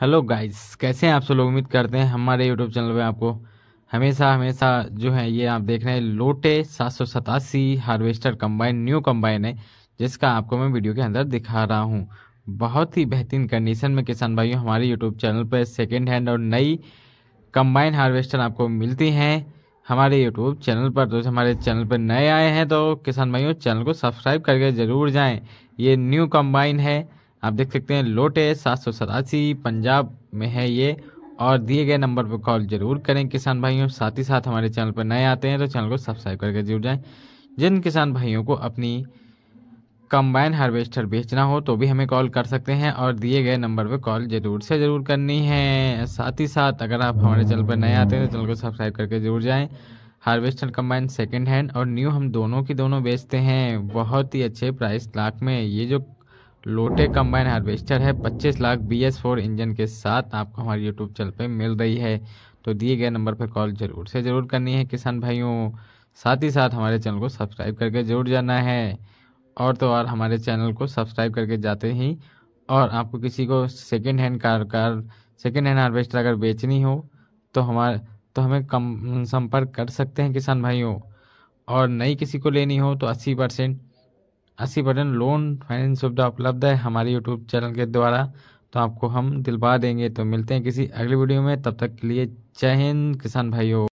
hello guys कैसे हैं आप सब लोग उम्मीद करते हैं हमारे यूट्यूब चैनल पे आपको हमेशा हमेशा जो है ये आप देख रहे हैं लोटे सात हार्वेस्टर कंबाइन न्यू कंबाइन है जिसका आपको मैं वीडियो के अंदर दिखा रहा हूँ बहुत ही बेहतरीन कंडीशन में किसान भाइयों हमारे यूट्यूब चैनल पर सेकेंड हैंड और नई कम्बाइन हारवेस्टर आपको मिलती हैं हमारे यूट्यूब चैनल पर तो हमारे चैनल पर नए आए हैं तो किसान भाइयों चैनल को सब्सक्राइब करके ज़रूर जाएँ ये न्यू कम्बाइन है आप देख सकते हैं लोटे सात सौ सतासी पंजाब में है ये और दिए गए नंबर पर कॉल जरूर करें किसान भाइयों साथ ही साथ हमारे चैनल पर नए आते हैं तो चैनल को सब्सक्राइब करके जरूर जाएं जिन किसान भाइयों को अपनी कंबाइन हार्वेस्टर बेचना हो तो भी हमें कॉल कर सकते हैं और दिए गए नंबर पर कॉल जरूर से ज़रूर करनी है साथ ही साथ अगर आप हमारे चैनल पर नए आते हैं तो चैनल को सब्सक्राइब करके जरूर जाएँ हार्वेस्टर कंबाइन सेकेंड हैंड और न्यू हम दोनों की दोनों बेचते हैं बहुत ही अच्छे प्राइस लाख में ये जो लोटे कंबाइन हार्वेस्टर है 25 lakh B S four engine के साथ आपको हमारे यूट्यूब चैनल पर मिल रही है तो दिए गए नंबर पर कॉल जरूर से ज़रूर करनी है किसान भाइयों साथ ही साथ हमारे चैनल को सब्सक्राइब करके जरूर जाना है और तो और हमारे चैनल को सब्सक्राइब करके जाते ही और आपको किसी को second hand car car second hand harvester अगर बेचनी हो तो हमारे तो हमें कम संपर्क कर सकते हैं किसान भाइयों और नई किसी को लेनी हो तो अस्सी परसेंट अस्सी परसेंट लोन फाइनेंस सुविधा उपलब्ध है हमारे यूट्यूब चैनल के द्वारा तो आपको हम दिलवा देंगे तो मिलते हैं किसी अगली वीडियो में तब तक के लिए जय हिंद किसान भाइयों